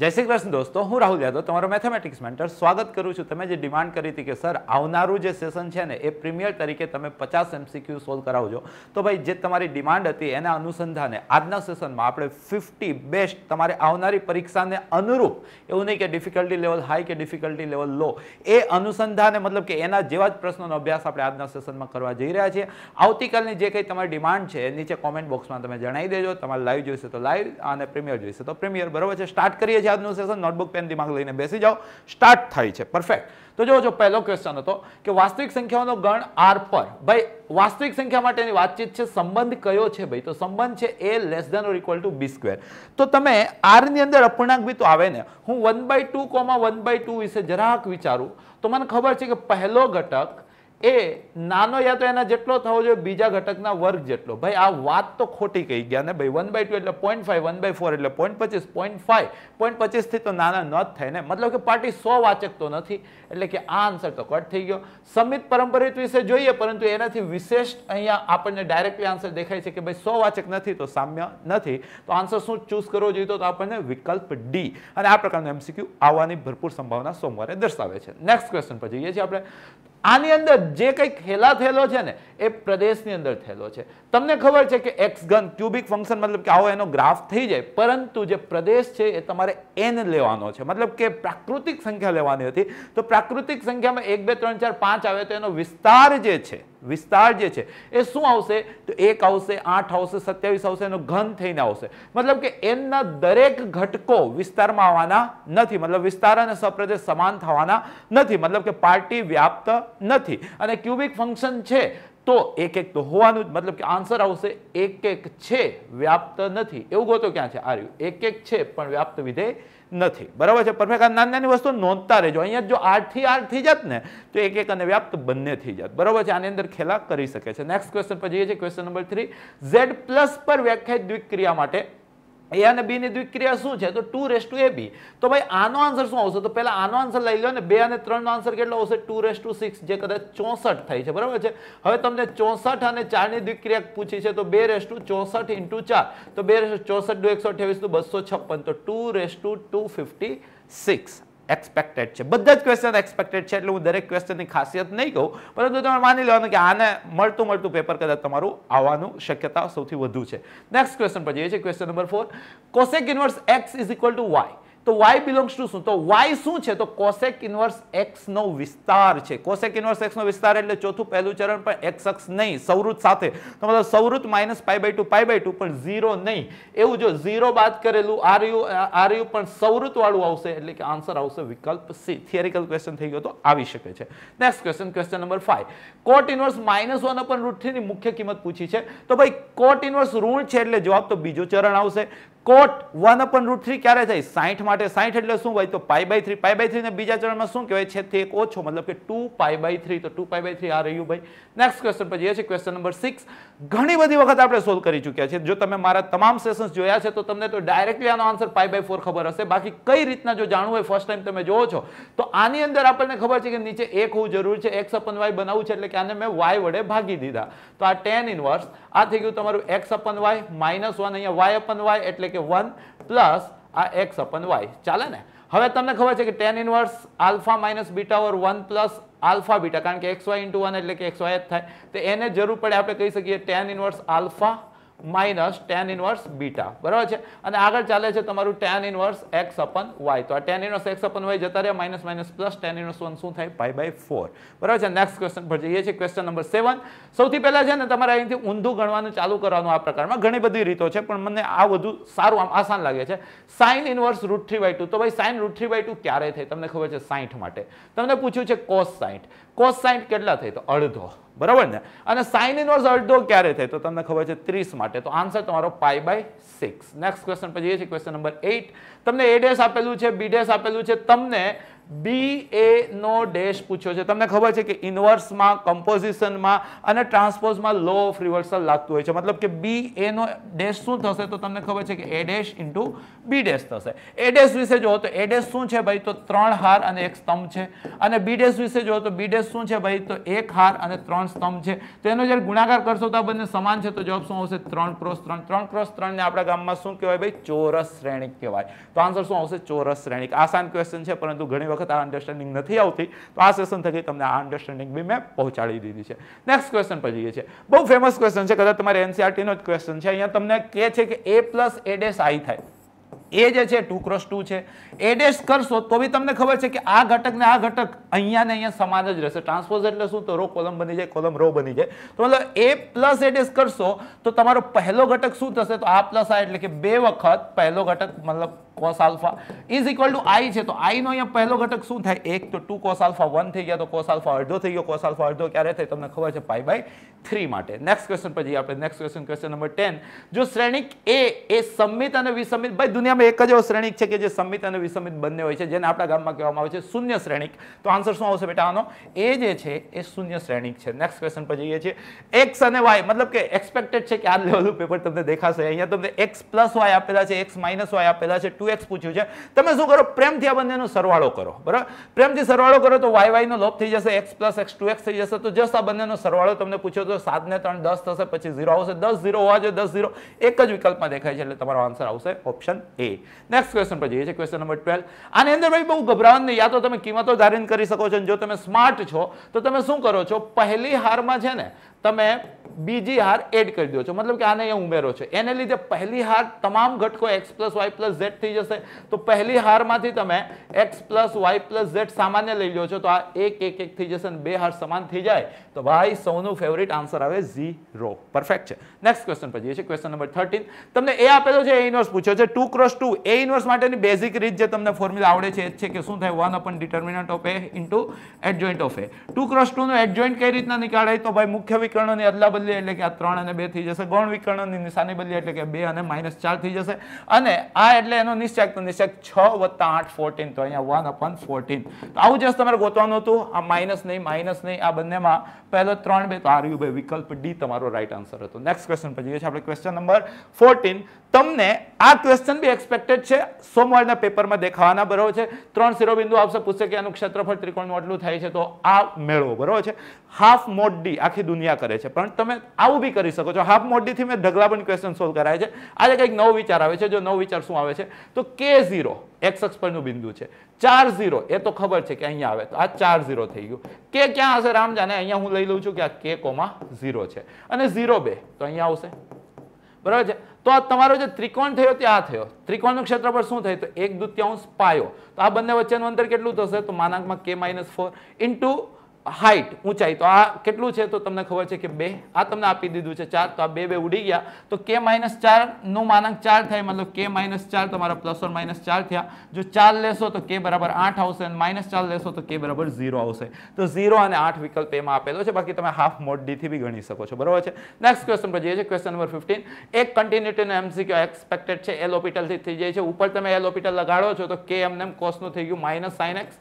જય શ્રી કૃષ્ણ દોસ્તો હું રાહુલ યાદવ તમારો મેથેમેટિક્સ મેન્ટર સ્વાગત કરું છું તમે જે ડિમાન્ડ કરી હતી કે સર આવનારું જે સેશન છે ને એ પ્રીમિયર તરીકે તમે પચાસ એમસીક્યુ સોલ્વ કરાવજો તો ભાઈ જે તમારી ડિમાન્ડ હતી એના અનુસંધાને આજના સેશનમાં આપણે ફિફ્ટી બેસ્ટ તમારે આવનારી પરીક્ષાને અનુરૂપ એવું નહીં કે ડિફિકલ્ટી લેવલ હાઈ કે ડિફિકલ્ટી લેવલ લો એ અનુસંધાને મતલબ કે એના જેવા જ પ્રશ્નોનો અભ્યાસ આપણે આજના સેશનમાં કરવા જઈ રહ્યા છીએ આવતીકાલની જે કંઈ તમારી ડિમાન્ડ છે નીચે કોમેન્ટ બોક્સમાં તમે જણાવી દેજો તમારે લાઈવ જોઈશે તો લાઈવ અને પ્રીમિયર જોઈશે તો પ્રીમિયર બરાબર છે સ્ટાર્ટ કરીએ છીએ આજનું સેશન નોટબુક પેન દિમાગ લઈને બેસી જાઓ સ્ટાર્ટ થાય છે પરફેક્ટ તો જો જો પહેલો ક્વેશ્ચન હતો કે વાસ્તવિક સંખ્યાઓનો ગણ આર પર ભાઈ વાસ્તવિક સંખ્યા માટેની વાતચીત છે સંબંધ કયો છે ભાઈ તો સંબંધ છે એ less than or equal to B square તો તમે આરની અંદર અપૂર્ણાંક બી તો આવે ને હું વન બાય ટુ કોમાં વન બાય ટુ વિશે જરાક વિચારું તો મને ખબર છે કે પહેલો ઘટક એ નાનો યા તો એના જેટલો થવો જોઈએ બીજા ઘટકના વર્ગ જેટલો ભાઈ આ વાત તો ખોટી કહી ગયા ને ભાઈ વન બાય ટુ એટલે point five one by four એટલે પોઈન્ટ પચીસ પોઈન્ટ ફાઈવ પોઈન્ટ પચીસથી તો નાના ન જ થાય ને મતલબ કે પાર્ટી સો વાચક તો નથી એટલે કે આ આન્સર તો કટ થઈ ગયો સમિત પરંપરિત વિશે જોઈએ પરંતુ એનાથી વિશેષ અહીંયા આપણને ડાયરેક્ટલી આન્સર દેખાય છે કે ભાઈ સો વાચક નથી તો સામ્ય નથી તો આન્સર શું ચૂઝ કરવો જોઈએ તો આપણને વિકલ્પ ડી અને આ પ્રકારનું એમસીક્યુ આવવાની ભરપૂર સંભાવના સોમવારે દર્શાવે છે નેક્સ્ટ ક્વેશ્ચન પર જઈએ છીએ આપણે આની અંદર જે કંઈક ખેલા થયેલો છે ને એ પ્રદેશની અંદર થયેલો છે તમને ખબર છે કે એક્સ ઘન ક્યુબિક ફંક્શન મતલબ કે આવો એનો ગ્રાફ થઈ જાય પરંતુ જે પ્રદેશ છે એ તમારે એન લેવાનો છે મતલબ કે પ્રાકૃતિક સંખ્યા લેવાની હતી તો પ્રાકૃતિક સંખ્યામાં એક બે ત્રણ ચાર પાંચ આવે તો એનો વિસ્તાર જે છે વિસ્તાર જે છે એ શું આવશે તો એક આવશે આઠ આવશે સત્યાવીસ આવશે એનો ઘન થઈને આવશે મતલબ કે એમના દરેક ઘટકો વિસ્તારમાં આવવાના નથી મતલબ વિસ્તાર અને સપ્રદેશ સમાન થવાના નથી મતલબ કે પાર્ટી વ્યાપ્ત નથી અને ક્યુબિક ફંક્શન છે તો એક એક તો હોવાનું જ મતલબ કે આન્સર આવશે એક એક છે વ્યાપ્ત નથી એવું ગોતો ક્યાં છે આ એક એક છે પણ વ્યાપ્ત વિધેય નથી બરાબર છે પરફેક્ટ આ નાની નાની વસ્તુ નોંધતા રહેજો અહીંયા જો આઠથી આઠ થઈ ને તો એક એક અને વ્યાપ્ત બંને થઈ જાત બરાબર છે આની અંદર ખેલા કરી શકે છે નેક્સ્ટ ક્વેશ્ચન પર જઈએ છીએ question number three Z plus પર વ્યાખ્યાયિત દ્વિક્રિયા માટે એ અને બી ની દ્વિક્રિયા શું છે તો two raise to A B તો ભાઈ આનો આન્સર શું આવશે તો પહેલાં આનો આન્સર લઈ લો ને બે અને ત્રણનો આન્સર કેટલો આવશે ટુ રેસ ટુ સિક્સ જે કદાચ ચોસઠ થાય છે બરાબર છે હવે તમને ચોસઠ અને ચારની દ્વિક્રિયા પૂછી છે તો બે રેસ ટુ ચોસઠ ઇન્ટુ ચાર તો બે રેસ ચોસઠ ટુ એકસો અઠ્યાવીસ ટુ બસો છપ્પન તો two raise to two fifty six expected છે બધા જ ક્વેશ્ચન એક્સપેક્ટેડ છે એટલે હું દરેક ક્વેશ્ચનની ખાસિયત નહીં કહું પરંતુ તમે માની લેવાનું કે આને મળતું મળતું પેપર કદાચ તમારું આવવાનું શક્યતા સૌથી વધુ છે નેક્સ્ટ ક્વેશ્ચન પર જઈએ છે question number four cosec inverse x is equal to y તો વાય બિલોંગ્સ ટુ શું તો વાય શું છે તો કોસેક ઇન્વર્સ નો વિસ્તાર છે કોસેક ઇન્વર્સ એક્સનો વિસ્તાર એટલે ચોથું પહેલું ચરણ પણ એક્સ અક્ષ નહીં સવૃત સાથે તો મતલબ સવૃત minus pi by two pi by two પણ ઝીરો નહીં એવું જો ઝીરો બાદ કરેલું આરયુ આરયુ પણ સૌરૃત વાળું આવશે એટલે કે આન્સર આવશે વિકલ્પ સી થિયરિકલ ક્વેશ્ચન થઈ ગયો તો આવી શકે છે next question question number five cot inverse minus one upon root થ્રીની મુખ્ય કિંમત પૂછી છે તો ભાઈ કોટ ઇન્વર્સ ઋણ છે એટલે જવાબ તો બીજું ચરણ આવશે cot one upon root three ક્યારે થાય સાઠ માટે સાઠ એટલે શું હોય તો pi by three pi by three ને બીજા ચરણમાં શું કહેવાય છે એક ઓછો મતલબ કે ટુ પાઈ બાય થ્રી તો ટુ પાઈ બાય થ્રી આ રહ્યું ભાઈ નેક્સ્ટ ક્વેશ્ચન પછી એ છે ક્વેશ્ચન નંબર સિક્સ ઘણી બધી વખત આપણે સોલ્વ કરી ચૂક્યા છે જો તમે મારા તમામ સેશન્સ જોયા છે તો તમને તો ડાયરેક્ટલી આનો આન્સર પાઈ બાય ફોર ખબર હશે બાકી કઈ રીતના જો જાણવું હોય ફર્સ્ટ ટાઈમ તમે જોવો છો તો આની અંદર આપણને ખબર છે કે નીચે એક હોવું જરૂરી છે એક્સ અપન વાય બનાવવું છે એટલે કે આને મેં વાય વડે ભાગી દીધા તો આ ટેન ઇનવર્સ આ થઈ ગયું તમારું x upon y minus one અહીંયા વાય અપન વાય એટલે કે વન પ્લસ આ એક્સ અપન વાય ચાલે ને હવે તમને ખબર છે કે tan inverse alpha minus beta or one plus alpha beta કારણ કે એક્સ વાય ઇન્ટુ વન એટલે કે એક્સ વાય જ થાય તો એને જરૂર પડે આપણે કહી શકીએ tan inverse alpha minus tan inverse beta બરાબર છે અને આગળ ચાલે છે તમારું tan inverse x upon y તો આ tan inverse x upon y જતા રહ્યા minus minus plus tan inverse one શું થાય પાઈ બાય ફોર બરાબર છે નેક્સ્ટ ક્વેશ્ચન પર જઈએ છીએ ક્વેશ્ચન નંબર સેવન સૌથી પહેલાં છે ને તમારે અહીંથી ઊંધું ગણવાનું ચાલુ કરવાનું આ પ્રકારમાં ઘણી બધી રીતો છે પણ મને આ વધુ સારું આમ આસાન લાગે છે sine inverse root three by two તો ભાઈ sine root three by two ક્યારે થાય તમને ખબર છે સાઠ માટે તમને પૂછ્યું છે કોસ સાઠ કોસાઇન કેટલા થાય તો અડધો બરાબર ને અને સાઇન ઇનવર્સ અડધો ક્યારે થાય તો તમને ખબર છે ત્રીસ માટે તો આન્સર તમારો pi by six next question પછી એ છે ક્વેશ્ચન નંબર એઇટ તમને એ ડેસ આપેલું છે બી ડેસ આપેલું છે તમને બી નો ડેશ પૂછ્યો છે તમને ખબર છે કે ઇન્વર્સમાં કમ્પોઝિશનમાં અને ટ્રાન્સપોઝમાં લો ઓફ રિવર્સલ લાગતું હોય છે મતલબ કે બી એ નો ડેશ શું થશે તો તમને ખબર છે કે A dash into B dash થશે એ ડેશ વિશે જુઓ તો એ ડેશ શું છે ભાઈ તો ત્રણ હાર અને એક સ્તંભ છે અને બી ડેશ વિશે જુઓ તો બી ડેશ શું છે ભાઈ તો એક હાર અને ત્રણ સ્તંભ છે તો એનો જ્યારે ગુણાકાર કરશો તો આ બંને સમાન છે તો જવાબ શું આવશે ત્રણ ક્રોસ ત્રણ ત્રણ ક્રોસ ત્રણને આપણા ગામમાં શું કહેવાય ભાઈ ચોરસ શ્રેણિક કહેવાય તો આન્સર શું આવશે ચોરસ શ્રેણી આસાન ક્વેશ્ચન છે પરંતુ ઘણી વખત વખત આ અન્ડરસ્ટેન્ડિંગ નથી આવતી તો આ સેશન થકી તમને આ અન્ડરસ્ટેન્ડિંગ બી મેં પહોંચાડી દીધી છે નેક્સ્ટ ક્વેશ્ચન પર જઈએ છીએ બહુ ફેમસ ક્વેશ્ચન છે કદાચ તમારે એનસીઆરટીનો e જ ક્વેશ્ચન છે અહીંયા તમને કહે છે કે એ પ્લસ એ ડેસ આઈ થાય એ જે છે ટુ ક્રોસ ટુ છે એ ડેશ કરશો તો બી તમને ખબર છે કે આ ઘટક ને આ ઘટક અહીંયા ને અહીંયા સમાન જ રહેશે ટ્રાન્સપોઝ એટલે શું તો રો કોલમ બની જાય કોલમ રો બની જાય તો મતલબ એ પ્લસ એ ડેશ કરશો તો તમારો પહેલો ઘટક શું થશે તો આ પ્લસ આ એટલે કે બે વખત પહેલો ઘટક મતલબ cos alpha is equal to I છે તો નો અહીંયા પહેલો ઘટક શું થાય એક તો ટુ કોસ આલ્ફા વન થઈ ગયા તો કોસ આલ્ફા અડધો થઈ ગયો કોસ આલ્ફા અડધો ક્યારે થાય તમને ખબર છે પાઈ બાય થ્રી માટે નેક્સ્ટ ક્વેશ્ચન પર જઈએ આપણે next question question number ten જો શ્રેણિક એ એ સમિત અને વિસમિત ભાઈ દુનિયામાં એક જ એવો શ્રેણિક છે કે જે સમિત અને વિસમિત બંને હોય છે જેને આપણા ગામમાં કહેવામાં આવે છે શૂન્ય શ્રેણિક તો આન્સર શું આવશે બેટા આનો એ જે છે એ શૂન્ય શ્રેણિક છે નેક્સ્ટ ક્વેશ્ચન પર જઈએ છીએ એક્સ અને વાય મતલબ કે એક્સપેક્ટેડ છે કે આ લેવલનું પેપર તમને દેખાશે અહીંયા તમને એક્સ પ્લસ વાય આપેલા છે એક્સ માઇનસ વાય આપેલા છે ટુ ટુ એક્સ પૂછ્યું છે તમે શું કરો પ્રેમથી આ બંનેનો સરવાળો કરો બરાબર પ્રેમથી સરવાળો કરો તો વાય વાયનો લોપ થઈ જશે x plus x two x થઈ જશે તો જસ્ટ આ બંનેનો સરવાળો તમને પૂછ્યો તો ને ત્રણ દસ થશે પછી ઝીરો આવશે દસ ઝીરો હોવા જોઈએ દસ ઝીરો એક જ વિકલ્પમાં દેખાય છે એટલે તમારો આન્સર આવશે ઓપ્શન એ નેક્સ્ટ ક્વેશ્ચન પર જઈએ છીએ ક્વેશ્ચન નંબર ટ્વેલ્વ આની અંદર ભાઈ બહુ ગભરાવાનું નહીં યા તો તમે કિંમતો ધારણ કરી શકો છો જો તમે સ્માર્ટ છો તો તમે શું કરો છો પહેલી હારમાં છે ને તમે બીજી હાર એડ કરી દો છો મતલબ કે આને અહીંયા ઉમેરો છે એને લીધે પહેલી હાર તમામ ઘટકો x plus y plus z થઈ જશે તો પહેલી હારમાંથી તમે x plus y plus z સામાન્ય લઈ લો છો તો આ એક એક એક થઈ જશે અને બે હાર સમાન થઈ જાય તો ભાઈ સૌનું ફેવરિટ આન્સર આવે ઝીરો પરફેક્ટ છે નેક્સ્ટ ક્વેશ્ચન પર જઈએ ક્વેશ્ચન નંબર થર્ટીન તમને એ આપેલો છે એ ઇનવર્સ પૂછ્યો છે two cross two A inverse માટેની બેઝિક રીત જે તમને ફોર્મ્યુલા આવડે છે એ છે કે શું થાય one upon determinant of A into adjoint of A two cross ટુનો એડજોઇન્ટ કઈ રીતના નીકળાય તો ભાઈ મુખ્ય વિકલ્પ વિકર્ણોની અદલા બદલી એટલે કે આ ત્રણ અને બે થઈ જશે ગૌણ વિકર્ણની નિશાની બદલી એટલે કે બે અને માઇનસ ચાર થઈ જશે અને આ એટલે એનો નિશ્ચક તો નિશ્ચક છ વત્તા આઠ ફોર્ટીન તો અહીંયા વન અપન ફોર્ટીન તો આવું જસ્ટ તમારે ગોતવાનું હતું આ માઇનસ નહીં માઇનસ નહીં આ બંનેમાં પહેલો ત્રણ બે તો આ રહ્યું ભાઈ વિકલ્પ ડી તમારો રાઈટ આન્સર હતો નેક્સ્ટ ક્વેશ્ચન પછી જઈએ છીએ આપણે ક્વેશ્ચન નંબર ફોર્ટીન તમને આ ક્વેશ્ચન બી એક્સપેક્ટેડ છે સોમવારના પેપરમાં દેખાવાના બરાબર છે ત્રણ શિરોબિંદુ આવશે પૂછશે કે આનું ક્ષેત્રફળ ત્રિકોણનું આટલું થાય છે તો આ મેળવો બરાબર છે હાફ મોડ આખી દુનિયા કરે છે પણ તમે આવું બી કરી શકો છો હાફ મોડીથી મેં ઢગલાબંધ ક્વેશ્ચન સોલ્વ કરાય છે આજે કંઈક નવો વિચાર આવે છે જો નવો વિચાર શું આવે છે તો કે ઝીરો એક્સ અક્ષ પરનું બિંદુ છે ચાર ઝીરો એ તો ખબર છે કે અહીંયા આવે તો આ ચાર ઝીરો થઈ ગયું કે ક્યાં હશે રામ અહીંયા હું લઈ લઉં છું કે આ કે કોમાં ઝીરો છે અને ઝીરો બે તો અહીંયા આવશે બરાબર છે તો આ તમારો જે ત્રિકોણ થયો તે આ થયો ત્રિકોણનું ક્ષેત્રફળ શું થયું તો એક દુત્યાંશ પાયો તો આ બંને વચ્ચેનું અંતર કેટલું થશે તો માનાંકમાં કે માઇનસ ફોર ઇન્ટુ હાઈટ ઊંચાઈ તો આ કેટલું છે તો તમને ખબર છે કે બે આ તમને આપી દીધું છે ચાર તો આ બે બે ઉડી ગયા તો કે માઇનસ ચારનું માનાંક ચાર થાય મતલબ કે માઇનસ ચાર તમારા પ્લસ ઓર માઇનસ ચાર થયા જો ચાર લેશો તો કે બરાબર આઠ આવશે અને માઇનસ ચાર લેશો તો કે બરાબર ઝીરો આવશે તો ઝીરો અને આઠ વિકલ્પ એમાં આપેલો છે બાકી તમે હાફ મોડ ડીથી બી ગણી શકો છો બરાબર છે નેક્સ્ટ ક્વેશ્ચન પર જઈએ છે ક્વેશ્ચન નંબર ફિફ્ટીન એક કન્ટિન્યુટીનો એમસીક્યુ એક્સપેક્ટેડ છે એલ ઓપિટલથી થઈ જાય છે ઉપર તમે એલ ઓપિટલ લગાડો છો તો કે એમને કોસનું થઈ ગયું માઇનસ સાઇન એક્સ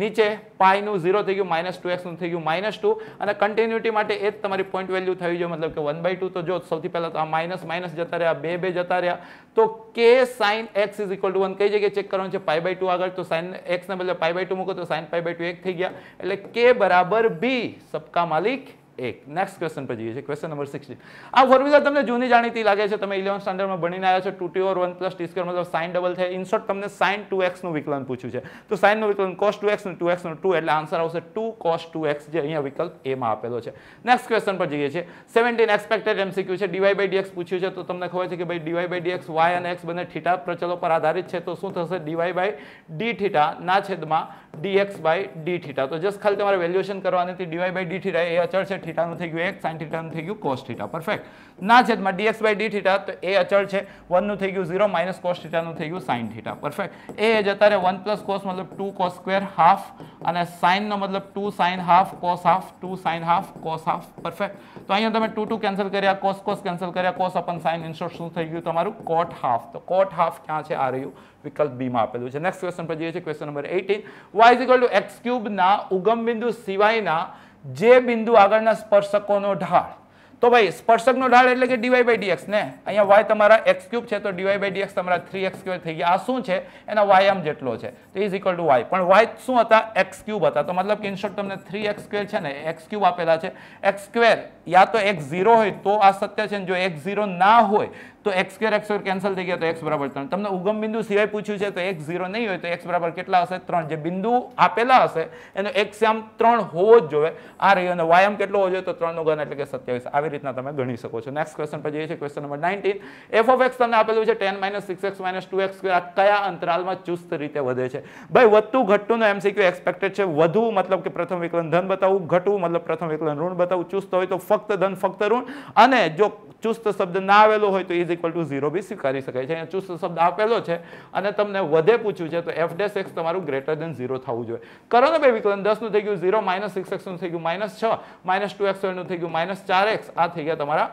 નીચે પાયનું ઝીરો થઈ ગયું માઇનસ ટુ એક્સનું થઈ ગયું માઇનસ ટુ અને કન્ટિન્યુટી માટે એ જ તમારી પોઈન્ટ વેલ્યુ થઈ જોઈએ મતલબ કે વન બાય ટુ તો જો સૌથી પહેલાં તો આ માઇનસ માઇનસ જતા રહ્યા બે બે જતા રહ્યા તો કે sine x is equal to one કઈ જગ્યાએ ચેક કરવાનું છે પાઈ બાય ટુ આગળ તો સાઇન એક્સને બદલે પાઈ બાય ટુ મૂકો તો સાઇન પાઈ બાય ટુ એક થઈ ગયા એટલે કે બરાબર બી સબકા માલિક એક નેક્સ્ટ ક્વેશ્ચન પર જઈએ છીએ ક્વેશ્ચન નંબર સિક્સટીન આ ફોર્મ્યુલા તમને જૂની જાણીતી લાગે છે તમે ઇલેવન સ્ટાન્ડર્ડમાં ભણીને આવ્યા છો two t or one plus t square મતલબ સાઇન ડબલ છે ઇનશોર્ટ તમને સાઇન ટુ એક્સનું વિકલન પૂછ્યું છે તો સાઇનનું વિકલન કોસ ટુ એક્સ ટુ એક્સનું ટુ એટલે આન્સર આવશે ટુ કોસ ટુ એક્સ જે અહીંયા વિકલ્પ એમાં આપેલો છે નેક્સ્ટ ક્વેશ્ચન પર જઈએ છીએ સેવન્ટીન એક્સપેક્ટેડ એમસીક્યુ છે ડીવાય બાય ડીએક્સ પૂછ્યું છે તો તમને ખબર છે કે ભાઈ ડીવાય બાય ડીએક્સ વાય અને એક્સ બંને થીટા પ્રચલો પર આધારિત છે તો શું થશે ડીવાય બાય ડી થીટા ના છેદમાં ડીએક્સ બાય ડી થીટા તો જસ્ટ ખાલી તમારે વેલ્યુએશન કરવાની હતી ડીવાય બાય ડી થીટા એ અચળ છે થીટાનું થઈ ગયું એક્સ સાઇન થીટાનું થઈ ગયું કોસ થીટા પરફેક્ટ ના છેદમાં ડીએક્સ બાય ડી થીટા તો એ અચળ છે વનનું થઈ ગયું ઝીરો માઇનસ કોસ થીટાનું થઈ ગયું સાઇન થીટા પરફેક્ટ એ જ અત્યારે વન પ્લસ કોસ મતલબ ટુ કોસ સ્ક્વેર હાફ અને સાઇનનો મતલબ two sine half cos half two sine half cos half perfect તો અહીંયા તમે ટુ ટુ કેન્સલ કર્યા કોસ કોસ કેન્સલ કર્યા કોસ અપન સાઇન ઇન્સ્ટોટ શું થઈ ગયું તમારું કોટ હાફ તો કોટ હાફ ક્યાં છે આ રહ્યું વિકલ્પ બીમાં આપેલું છે નેક્સ્ટ ક્વેશ્ચન પર જઈએ છીએ question number eighteen y is equal to x ઉગમ બિંદુ સિવાયના જે બિંદુ આગળના સ્પર્શકોનો ઢાળ તો ભાઈ સ્પર્શકનો ઢાળ એટલે કે ડીવાય બાય ડીએક્સ ને અહીંયા વાય તમારા એક્સ ક્યુબ છે તો ડીવાય બાય ડીએક્સ તમારા થ્રી એક્સ ક્યુબ થઈ ગયા આ શું છે એના વાય આમ જેટલો છે તો ઇઝ ઇક્વલ ટુ વાય પણ વાય શું હતા એક્સ ક્યુબ હતા તો મતલબ કે ઇનશોર્ટ તમને થ્રી એક્સ સ્ક્વેર છે ને એક્સ ક્યુબ આપેલા છે એક્સ સ્ક્વેર યા તો એક્સ ઝીરો હોય તો આ સત્ય છે જો એક્સ ઝીરો ના હોય તો x square x square cancel થઈ ગયા તો એક્સ બરાબર ત્રણ તમને ઉગમ બિંદુ સિવાય પૂછ્યું છે તો એક્સ ઝીરો નહીં હોય તો એક્સ બરાબર કેટલા હશે ત્રણ જે બિંદુ આપેલા હશે એનો એક્સ આમ ત્રણ હોવો જ જોઈએ આ રહ્યો અને વાયામ કેટલો હોવો જોઈએ તો ત્રણનો ગણ એટલે કે સત્યાવીસ આવી રીતના તમે ગણી શકો છો નેક્સ્ટ ક્વેશ્ચન પછી એ છે question number nineteen f of x તમને આપેલું છે ten minus six x minus two x square આ કયા અંતરાલમાં ચુસ્ત રીતે વધે છે ભાઈ વધતું ઘટતું એમસીક્યુ એક્સપેક્ટેડ છે વધુ મતલબ કે પ્રથમ વિકલન ધન બતાવવું ઘટવું મતલબ પ્રથમ વિકલન ઋણ બતાવવું ચુસ્ત હોય તો ફક્ત ધન ફક્ત ઋણ અને જો ચુસ્ત શબ્દ ના આવેલો હોય તો ઇઝ ઇક્વલ ટુ ઝીરો બી સ્વીકારી શકાય છે અહીંયા ચુસ્ત શબ્દ આપેલો છે અને તમને વધે પૂછ્યું છે તો એફ ડેસ એક્સ તમારું ગ્રેટર દેન ઝીરો થવું જોઈએ કરો ને બે વિકલન દસનું થઈ ગયું ઝીરો માઇનસ સિક્સ એક્સનું થઈ ગયું માઇનસ છ માઇનસ ટુ એક્સનું થઈ ગયું માઇનસ ચાર એક્સ આ થઈ ગયા તમારા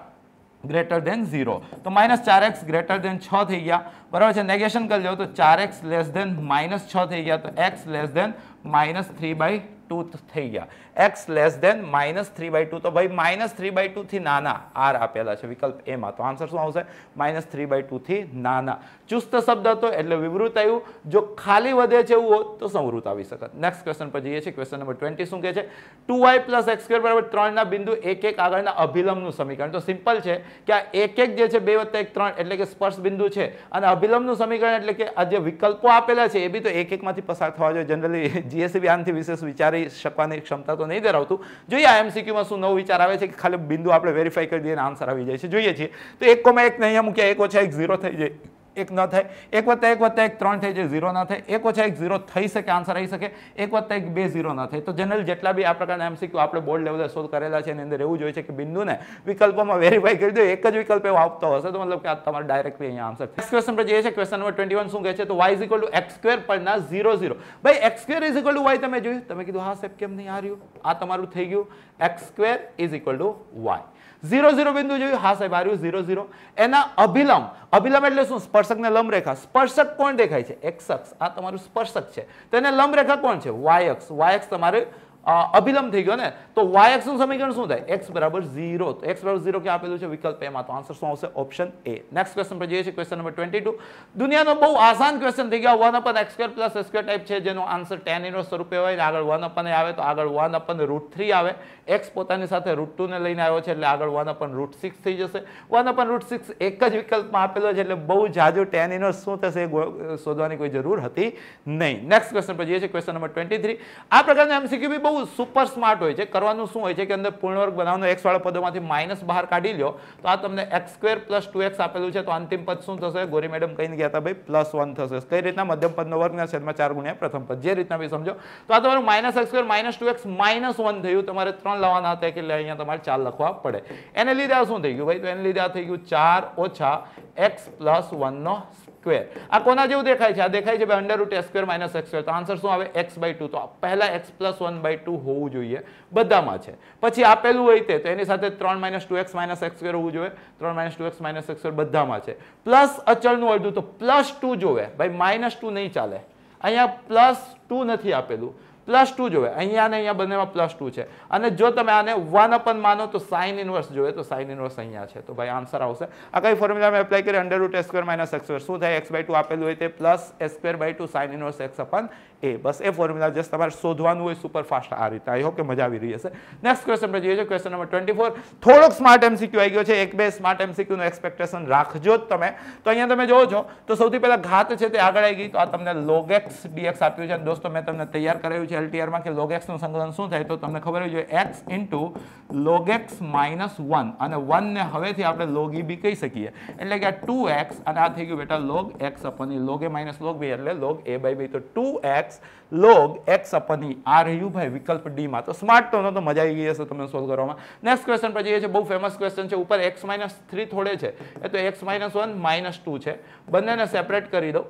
ગ્રેટર દેન ઝીરો તો માઇનસ ચાર એક્સ ગ્રેટર દેન છ થઈ ગયા બરાબર છે નેગેશન કરી લો તો ચાર એક્સ લેસ દેન માઇનસ છ થઈ ગયા તો x less than minus three by two થઈ ગયા x less than minus three by two તો ભાઈ માઇનસ થ્રી બાય ટુથી નાના આર આપેલા છે વિકલ્પ એમાં તો આન્સર શું આવશે માઇનસ થ્રી બાય ટુથી નાના ચુસ્ત શબ્દ હતો એટલે વિવૃત આવ્યું જો ખાલી વધે છે એવું તો સંવૃત આવી શકત નેક્સ્ટ ક્વેશ્ચન પર જઈએ છીએ ક્વેશ્ચન નંબર ટ્વેન્ટી શું કે છે two y plus x square બરાબર ત્રણના બિંદુ એક એક આગળના અભિલંબનું સમીકરણ તો સિમ્પલ છે કે આ એક એક જે છે બે વત્તા એક ત્રણ એટલે કે સ્પર્શ બિંદુ છે અને અભિલંબનું સમીકરણ એટલે કે આ જે વિકલ્પો આપેલા છે એ બી તો એક એકમાંથી પસાર થવા જોઈએ જનરલી જીએસસીબી આનથી વિશેષ વિચારી શકવાની ક્ષમતા તો નહીં ધરાવતું જોઈએ આ એમસીક્યુમાં શું નવો વિચાર આવે છે કે ખાલી બિંદુ આપણે વેરીફાઈ કરી દઈએ આન્સર આવી જાય છે જોઈએ છીએ તો એક કોમાં એક અહીંયા મૂક્યા એક ઓછા એક ઝીરો થઈ જાય એક ન થાય એક વત્તા એક વત્તા એક ત્રણ થાય જે ઝીરો ના થાય એક ઓછા એક ઝીરો થઈ શકે આન્સર આવી શકે એક વત્તા એક બે ઝીરો ના થાય તો જનરલ જેટલા બી આ પ્રકારના એમસીક્યુ આપણે બોર્ડ લેવલે શોધ કરેલા છે એની અંદર એવું જોઈએ છે કે બિંદુને વિકલ્પોમાં વેરીફાઈ કરી દો એક જ વિકલ્પ એવો આપતો હશે તો મતલબ કે આ તમારે ડાયરેક્ટલી અહીંયા આન્સર નેક્સ્ટ ક્વેશ્ચન પર જઈએ છે ક્વેશ્ચન નંબર ટ્વેન્ટી શું કહે છે તો y is equal to x square ના ઝીરો ઝીરો ભાઈ x square is equal to y તમે જોયું તમે કીધું હા સાહેબ કેમ નહીં આ રહ્યું આ તમારું થઈ ગયું x square is equal to y zero zero બિંદુ જોયું હા સાહેબ આવ્યું ઝીરો ઝીરો એના અભિલંબ અભિલંબ એટલે શું સ્પર્શકને લંબરેખા સ્પર્શક કોણ દેખાય છે એક્સ અક્ષ આ તમારું સ્પર્શક છે તેને લંબરેખા કોણ છે વાયક્સ વાયક્સ તમારે અભિલંબ થઈ ગયો ને તો વાય એક્સનું સમીકરણ શું થાય એક્સ બરાબર ઝીરો તો એક્સ બરાબર ઝીરો ક્યાં આપેલું છે વિકલ્પ એમાં તો આન્સર શું આવશે ઓપ્શન એ નેક્સ્ટ ક્વેશ્ચન પર જઈએ છીએ ક્વેશ્ચન નંબર ટ્વેન્ટી ટુ દુનિયાનો બહુ આસાન ક્વેશ્ચન થઈ ગયા one upon x square plus x type છે જેનો આન્સર ટેન ઇનવર્સ સ્વરૂપે હોય આગળ વન અપન આવે તો આગળ વન અપન રૂટ થ્રી આવે એક્સ પોતાની સાથે રૂટ ટુને લઈને આવ્યો છે એટલે આગળ વન અપન રૂટ સિક્સ થઈ જશે વન અપન રૂટ સિક્સ એક જ વિકલ્પમાં આપેલો છે એટલે બહુ જાજુ ટેન ઇનવર્સ શું થશે શોધવાની કોઈ જરૂર હતી નહીં નેક્સ્ટ ક્વેશ્ચન પર જઈએ છીએ ક્વેશ્ચન નંબર ટ્વેન્ટી થ્રી આ પ્રકારનો એમસીક્યુ બી બહુ સુપર સ્માર્ટ હોય છે કરવાનું શું હોય છે કે અંદર પૂર્ણવર્ગ બનાવવાનો એક્સવાળા પદોમાંથી માઇનસ બહાર કાઢી લો તો આ તમને x square plus two x આપેલું છે તો અંતિમ પદ શું થશે ગોરી મેડમ કહીને ગયા હતા ભાઈ પ્લસ વન થશે કઈ રીતના મધ્યમ પદનો વર્ગના છેદમાં ચાર ગુણ્યા પ્રથમ પદ જે રીતના બી સમજો તો આ તમારું minus x square minus two x minus one થયું તમારે ત્રણ લાવવાના હતા એટલે અહીંયા તમારે ચાર લખવા પડે એને લીધે આ શું થઈ ગયું ભાઈ તો એને લીધે આ થઈ ગયું ચાર ઓછા એક્સ પ્લસ વનનો સ્ક્વેર આ કોના જેવું દેખાય છે આ દેખાય છે ભાઈ under root x square minus x તો આન્સર શું આવે એક્સ બાય ટુ તો પહેલાં x plus one by two હોવું જોઈએ બધામાં છે પછી આપેલું હોય તે તો એની સાથે ત્રણ minus two x minus x હોવું જોઈએ ત્રણ minus two x minus x બધામાં છે પ્લસ અચળનું અડધું તો પ્લસ ટુ જોવે ભાઈ માઇનસ ટુ નહીં ચાલે અહીંયા પ્લસ ટુ નથી આપેલું પ્લસ ટુ જોવે અહીંયા અને અહીંયા બંનેમાં પ્લસ ટુ છે અને જો તમે આને વન અપન માનો તો સાઇન ઇન્વર્સ જોવે તો સાઇન ઇન્વર્સ અહીંયા છે તો ભાઈ આન્સર આવશે આ કઈ ફોર્મ્યુલામાં એપ્લાય કરી under root x square minus x શું થાય એક્સ બાય ટુ આપેલું હોય તે plus x square by two sine inverse x upon A બસ એ ફોર્મ્યુલા જસ્ટ તમારે શોધવાનું હોય સુપર ફાસ્ટ આ રીતે આઈ હોપ કે મજા આવી રહી હશે નેક્સ્ટ ક્વેશ્ચન પર જોઈએ છે ક્વેશ્ચન નંબર ટ્વેન્ટી ફોર થોડોક સ્માર્ટ એમસીક્યુ આવી ગયો છે એક બે સ્માર્ટ એમસીક્યુનું એક્સપેક્ટેશન રાખજો જ તમે તો અહીંયા તમે જોવો છો તો સૌથી પહેલાં ઘાત છે તે આગળ આવી ગઈ તો આ તમને લોગેક્સ ડીએક્સ આપ્યું છે દોસ્તો મેં તમને તૈયાર કરાવ્યું છે એલટીઆરમાં કે લોગ એક્સનું સંકલન શું થાય તો તમને ખબર હોય જોઈએ x into log x minus one અને વનને હવેથી આપણે લોગ ઈ બી કહી શકીએ એટલે કે આ ટુ એક્સ અને આ થઈ ગયું બેટા લોગ એક્સ અપની લોગ એ માઇનસ લોગ બી એટલે લોગ એ બાય બી તો two x log x upon આ રહ્યું ભાઈ વિકલ્પ ડીમાં તો સ્માર્ટ તો મજા આવી ગઈ હશે તમને સોલ્વ કરવામાં નેક્સ્ટ ક્વેશ્ચન પર જઈએ છે બહુ ફેમસ ક્વેશ્ચન છે ઉપર એક્સ માઇનસ થ્રી થોડે છે એ તો x minus one minus two છે બંનેને સેપરેટ કરી દઉં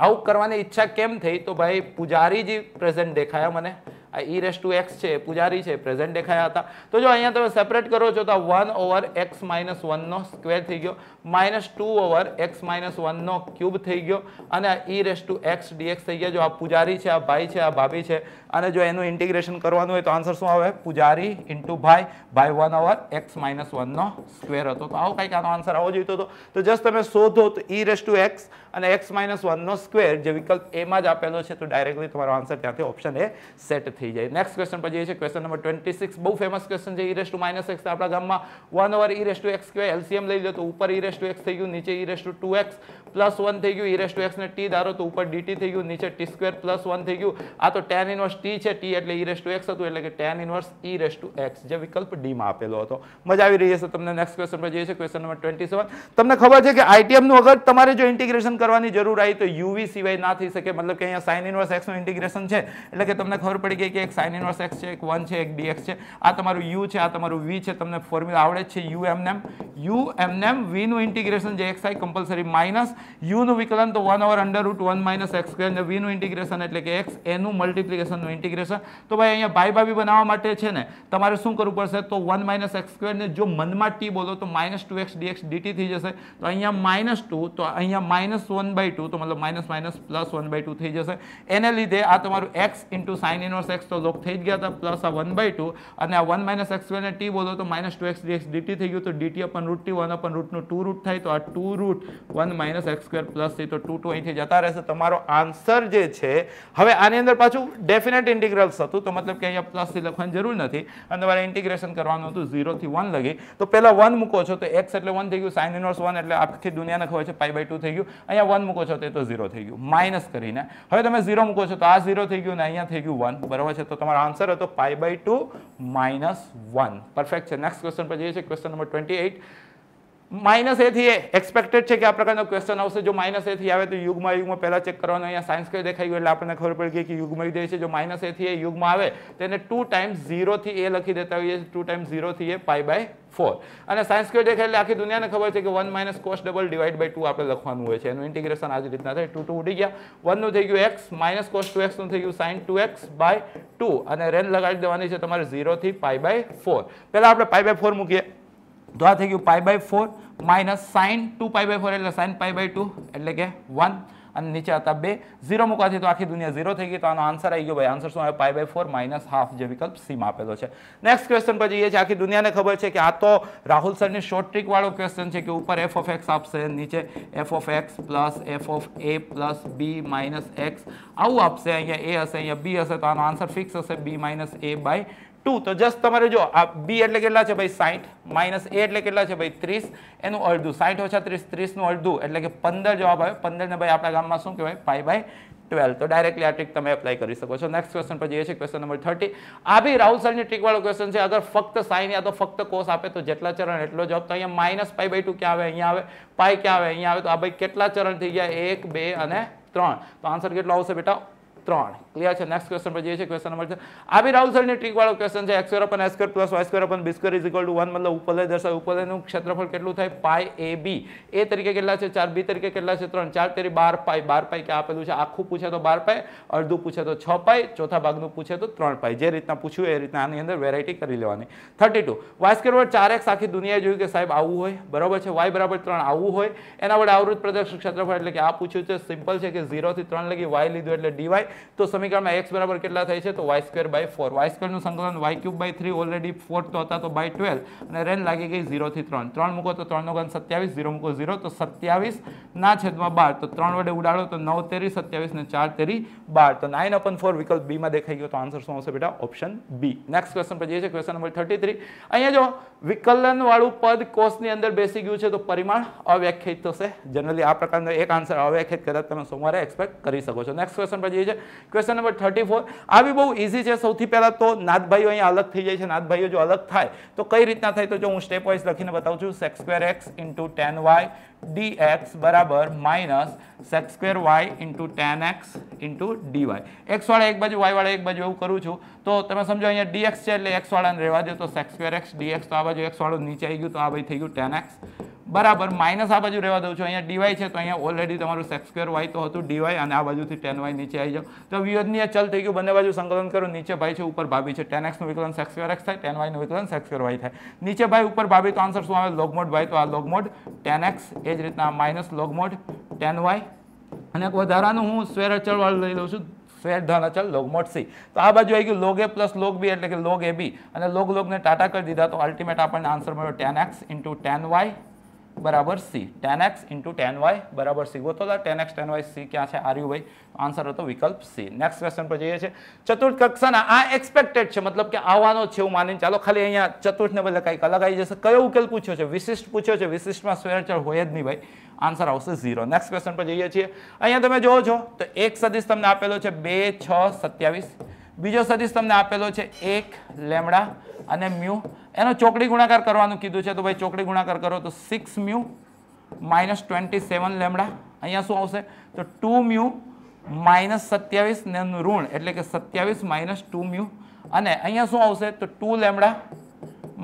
આવું કરવાની ઈચ્છા કેમ થઈ તો ભાઈ પૂજારીજી પ્રેઝન્ટ દેખાયા મને આ ઈ રેસ ટુ એક્સ છે પૂજારી છે પ્રેઝન્ટ દેખાયા હતા તો જો અહીંયા તમે સેપરેટ કરો છો તો વન ઓવર એક્સ માઇનસ વનનો સ્ક્વેર થઈ ગયો minus two over x minus વનનો ક્યુબ થઈ ગયો અને આ e raise to x dx થઈ ગયા જો આ પૂજારી છે આ ભાઈ છે આ ભાભી છે અને જો એનું ઇન્ટિગ્રેશન કરવાનું હોય તો આન્સર શું આવે પૂજારી ઇન્ટુ ભાઈ ભાઈ વન ઓવર એક્સ માઇનસ વનનો સ્ક્વેર હતો તો આવો કંઈક આનો આન્સર આવો જોઈતો હતો તો જસ્ટ તમે શોધો તો ઈ રેસ ટુ એક્સ અને એક્સ માઇનસ નો સ્ક્વેર જે વિકલ્પ એમાં જ આપેલો છે તો ડાયરેક્ટલી તમારો આન્સર ત્યાંથી ઓપ્શન એ સેટ થઈ જાય નેક્સ્ટ ક્વેશ્ચન પર જઈએ છે ક્વેશ્ચન નંબર ટ્વેન્ટી સિક્સ બહુ ફેમસ ક્વેશ્ચન છે ઇરેસ ટુ માઇનસ એક્સ આપણા ગામમાં one over e raise to x square લઈ લો તો ઉપર ઇરેસ ટુ એક્સ થઈ ગયું નીચે e raise to two x plus one થઈ ગયું ઇરેસ e ટુ ને ટી ધારો તો ઉપર ડીટી થઈ ગયું નીચે ટી સ્ક્વેર પ્લસ વન થઈ ગયું આ તો ટેન ઇન્વર્સ ટી છે ટી એટલે ઇરેસ ટુ એક્સ હતું એટલે કે tan inverse e raise to x જે વિકલ્પ ડીમાં આપેલો હતો મજા આવી રહી છે તમને નેક્સ્ટ ક્વેશ્ચન પર જઈએ છે ક્વેશ્ચન નંબર ટ્વેન્ટી સેવન તમને ખબર છે કે નું અગર તમારે જો ઇન્ટિગ્રેશન કરવાની જરૂર આવી તો યુવી સિવાય ના થઈ શકે મતલબ કે અહીંયા સાઇન ઇન્વર્સ એક્સનું ઇન્ટિગ્રેશન છે એટલે કે તમને ખબર પડી ગઈ કે એક સાઇન ઇન્વર્સ એક્સ છે એક વન છે એક ડીએક્સ છે આ તમારું યુ છે આ તમારું વી છે તમને ફોર્મ્યુલા આવડે છે યુ એમનેમ યુ એમ એમનેમ વીનું ઇન્ટિગ્રેશન જે એક્સ આઈ કમ્પલસરી માઇનસ યુનું વિકલન તો one over under root one minus x square અને વીનું ઇન્ટિગ્રેશન એટલે કે એક્સ એનું મલ્ટિપ્લિકેશનનું ઇન્ટિગ્રેશન તો ભાઈ અહીંયા ભાઈ ભાભી બનાવવા માટે છે ને તમારે શું કરવું પડશે તો વન માઇનસ એક્સ સ્ક્વેરને જો મનમાં ટી બોલો તો minus two x dx dt થઈ જશે તો અહીંયા માઇનસ ટુ તો અહીંયા માઇનસ વન બાય ટુ તો મતલબ minus minus plus one by two થઈ જશે એને લીધે આ તમારું x into sine inverse x તો લોક થઈ જ ગયા હતા પ્લસ આ વન બાય ટુ અને આ વન માઇનસ એક્સ વેને ટી બોલો તો minus two x dx dt થઈ ગયું તો dt upon root t one upon રૂટનું ટુ રૂટ થાય તો આ two root one minus x square plus થઈ તો ટુ ટુ અહીંથી જતા રહેશે તમારો આન્સર જે છે હવે આની અંદર પાછું ડેફિનેટ ઇન્ટિગ્રલ્સ હતું તો મતલબ કે અહીંયા પ્લસથી લખવાની જરૂર નથી અને તમારે ઇન્ટિગ્રેશન કરવાનું હતું ઝીરોથી વન લગી તો પહેલાં વન મૂકો છો તો એક્સ એટલે વન થઈ ગયું સાઇન ઇનવર્સ વન એટલે આખી દુનિયાને ખબર છે પાઈ બાય ટુ થઈ ગયું અહીંયા વન મૂકો છો તો ઝીરો થઈ ગયું માઇનસ કરીને હવે તમે ઝીરો મૂકો છો તો આ ઝીરો થઈ ગયું ને અહીંયા થઈ ગયું વન બરાબર છે તો તમારો આન્સર હતો pi by two minus one perfect છે નેક્સ્ટ ક્વેશ્ચન પર જઈએ છીએ question number twenty eight minus એથી એક્સપેક્ટેડ છે કે આ પ્રકારનો ક્વેશ્ચન આવશે જો માઇનસ એથી આવે તો યુગમાં યુગમાં પહેલાં ચેક કરવાનો અહીંયા સાયન્સ કઈ દેખાઈ ગયું એટલે આપણને ખબર પડી ગઈ કે યુગમાં મળી જાય છે જો માઇનસ એથી એ યુગમાં આવે તેને ટુ ટાઈમ્સ ઝીરોથી એ લખી દેતા હોઈએ ટુ ટાઈમ્સ ઝીરોથી એ પાય બાય ફોર અને સાયન્સ ક્યુ દેખાય એટલે આખી દુનિયાને ખબર છે કે one minus cos double divide by two આપણે લખવાનું હોય છે એનું ઇન્ટિગ્રેશન આ રીતના થાય ટુ ટુ ઉડી ગયા વનનું થઈ ગયું એક્સ માઇનસ કોસ ટુ એક્સનું થઈ ગયું sine two x by two અને રેન લગાડી દેવાની છે તમારે ઝીરોથી પાય બાય ફોર પહેલાં આપણે પાય બાય ફોર મૂકીએ તો આ થઈ ગયું pi by four minus sine two pi by four એટલે સાઇન પાઈ બાય ટુ એટલે કે વન અને નીચે હતા બે ઝીરો મૂકવાથી તો આખી દુનિયા ઝીરો થઈ ગઈ તો આનો આન્સર આવી ગયો ભાઈ આન્સર શું આવે pi by four minus half જે વિકલ્પ સીમાં આપેલો છે નેક્સ્ટ ક્વેશ્ચન પર જઈએ છીએ આખી દુનિયાને ખબર છે કે આ તો રાહુલ સરની શોર્ટ વાળો ક્વેશ્ચન છે કે ઉપર એફ ઓફ એક્સ આપશે નીચે f of x plus f of a plus b minus x આવું આપશે અહીંયા એ હશે અહીંયા બી હશે તો આનો આન્સર ફિક્સ હશે b minus a by two તો જસ્ટ તમારે જો આ બી એટલે કેટલા છે ભાઈ સાહીઠ માઇનસ એ એટલે કેટલા છે ભાઈ ત્રીસ એનું અડધું સાહીઠ ઓછા ત્રીસ ત્રીસનું અડધું એટલે કે પંદર જવાબ આવે ને ભાઈ આપણા ગામમાં શું કહેવાય પાઈ બાય ટ્વેલ્વ તો ડાયરેક્ટલી આ ટ્રીક તમે એપ્લાય કરી શકો છો નેક્સ્ટ ક્વેશ્ચન પર જઈએ છીએ ક્વેશ્ચન નંબર થર્ટી આ બી રાહુલ સરની ટ્રીકવાળો ક્વેશ્ચન છે અગર ફક્ત સાઈન યા તો ફક્ત કોષ આપે તો જેટલા ચરણ એટલો જવાબ તો અહીંયા માઇનસ પાઈ બાય ટુ ક્યાં આવે અહીંયા આવે પાઈ ક્યાં આવે અહીંયા આવે તો આ ભાઈ કેટલા ચરણ થઈ ગયા એક બે અને ત્રણ તો આન્સર કેટલો આવશે બેટા ત્રણ ક્લિયર છે નેક્સ્ટ ક્વેશ્ચન પર જઈએ છીએ ક્વેશ્ચન નંબર આ બી રાહુલ સરની ટ્રીકવાળો ક્વેશ્ચન છે x square upon s square plus y square upon b square is to one મતલબ ઉપરલે દર્શાવે ઉપરલેનું ક્ષેત્રફળ કેટલું થાય પાય એ બી એ તરીકે કેટલા છે ચાર બી તરીકે કેટલા છે ત્રણ ચાર તેરી બાર પાય બાર પાય કે આપેલું છે આખું પૂછે તો બાર પાય અડધું પૂછે તો છ પાય ચોથા ભાગનું પૂછે તો ત્રણ પાય જે રીતના પૂછ્યું એ રીતના આની અંદર વેરાયટી કરી લેવાની thirty two y square word ચાર એક્સ આખી દુનિયાએ જોયું કે સાહેબ આવું હોય બરાબર છે વાય બરાબર ત્રણ આવું હોય એના વડે આવૃત પ્રદર્શક ક્ષેત્રફળ એટલે કે આ પૂછ્યું છે સિમ્પલ છે કે ઝીરોથી ત્રણ લગી વાય લીધું એટલે ડીવાય તો સમીકરણમાં એક્સ બરાબર કેટલા થાય છે તો y square by four y સ્ક્વેરનું સંકલન y cube by three already four તો હતા તો બાય ટ્વેલ્વ અને રેન લાગી ગઈ ઝીરોથી ત્રણ ત્રણ મૂકો તો ત્રણનો ઘન સત્યાવીસ ઝીરો મૂકો ઝીરો તો સત્યાવીસ ના છેદમાં બાર તો ત્રણ વડે ઉડાડો તો નવ તેરી સત્યાવીસ ને ચાર તેરી બાર તો નાઇન અપન ફોર વિકલ્પ બીમાં દેખાઈ ગયો તો આન્સર શું આવશે બેટા ઓપ્શન બી નેક્સ્ટ ક્વેશ્ચન પર જઈએ છે ક્વેશ્ચન નંબર થર્ટી થ્રી અહીંયા જો વિકલનવાળું પદ કોષની અંદર બેસી ગયું છે તો પરિમાણ અવ્યાખ્યાયિત થશે જનરલી આ પ્રકારનો એક આન્સર અવ્યાખ્યાયિત કદાચ તમે સોમવારે એક્સપેક્ટ કરી શકો છો નેક્સ્ટ ક્વેશ્ચન પર જઈએ છે ક્વેશ્ચન નંબર થર્ટી ફોર આવી બહુ ઇઝી છે સૌથી પહેલાં તો નાથભાઈઓ અહીંયા અલગ થઈ જાય છે નાથભાઈઓ જો અલગ થાય તો કઈ રીતના થાય તો જો હું સ્ટેપ વાઇઝ લખીને બતાવું છું sec square x into tan y d x બરાબર minus sec square y into tan x into d y એક્સવાળા એક બાજુ વાયવાળા એક બાજુ એવું કરું છું તો તમે સમજો અહીંયા ડીએક્સ છે એટલે એક્સવાળાને રહેવા દો તો સેક્સ સ્ક્વેર એક્સ ડીએક્સ તો આ બાજુ એક્સવાળું નીચે આવી ગયું તો આ ભાઈ થઈ ગયું ટેન એક્સ બરાબર માઇનસ આ બાજુ રહેવા દઉં છું અહીંયા ડીવાય છે તો અહીંયા ઓલરેડી તમારું સેક્સ વાય તો હતું ડીવાય અને આ બાજુથી ટેન વાય નીચે આવી જાઓ તો વિયોજની ચલ થઈ ગયું બંને બાજુ સંકલન કરો નીચે ભાઈ છે ઉપર ભાભી છે ટેન એક્સનું વિકલન સેક્સ સ્ક્વેર એક્સ થાય ટેન વાયનું વિકલન સેક્સ સ્ક્વેર વાય થાય નીચે ભાઈ ઉપર ભાભી તો આન્સર શું આવે લોગમોડ ભાઈ તો આ લોગમોડ ટેન એક્સ એ જ રીતના માઇનસ લોગમોડ ટેન વાય અને વધારાનું હું સ્વેર અચળવાળું લઈ લઉં છું સ્વેર ધન અચલ લોગમોટ સી તો આ બાજુ આવી ગયું લોગ એ પ્લસ લોગ બી એટલે કે લોગ એ બી અને લોગ લોગને ટાટા કરી દીધા તો અલ્ટિમેટ આપણને આન્સર મળ્યો tan x into tan y બરાબર c tan x into tan y બરાબર સી ગોતો હતા tan x tan y c ક્યાં છે આર્યુ ભાઈ આન્સર હતો વિકલ્પ સી નેક્સ્ટ ક્વેશ્ચન પર જઈએ છીએ ચતુર્થ કક્ષાના આ એક્સપેક્ટેડ છે મતલબ કે આવવાનો છે એવું માનીને ચાલો ખાલી અહીંયા ચતુર્થને બદલે કંઈક અલગ આવી જશે કયો ઉકેલ પૂછ્યો છે વિશિષ્ટ પૂછ્યો છે વિશિષ્ટમાં સ્વેરચળ હોય જ નહીં ભાઈ આન્સર આવશે ઝીરો નેક્સ્ટ ક્વેશ્ચન પર જઈએ છીએ અહીંયા તમે જોવો છો તો એક સદીશ તમને આપેલો છે બે છ સત્યાવીસ બીજો સદીશ તમને આપેલો છે એક લેમડા અને મ્યુ એનો ચોકડી ગુણાકાર કરવાનું કીધું છે તો ભાઈ ચોકડી ગુણાકાર કરો તો six mu minus twenty seven lambda અહીંયા શું આવશે તો ટુ મ્યુ માઇનસ સત્યાવીસ ને ઋણ એટલે કે સત્યાવીસ માઇનસ ટુ મ્યુ અને અહીંયા શું આવશે તો two lambda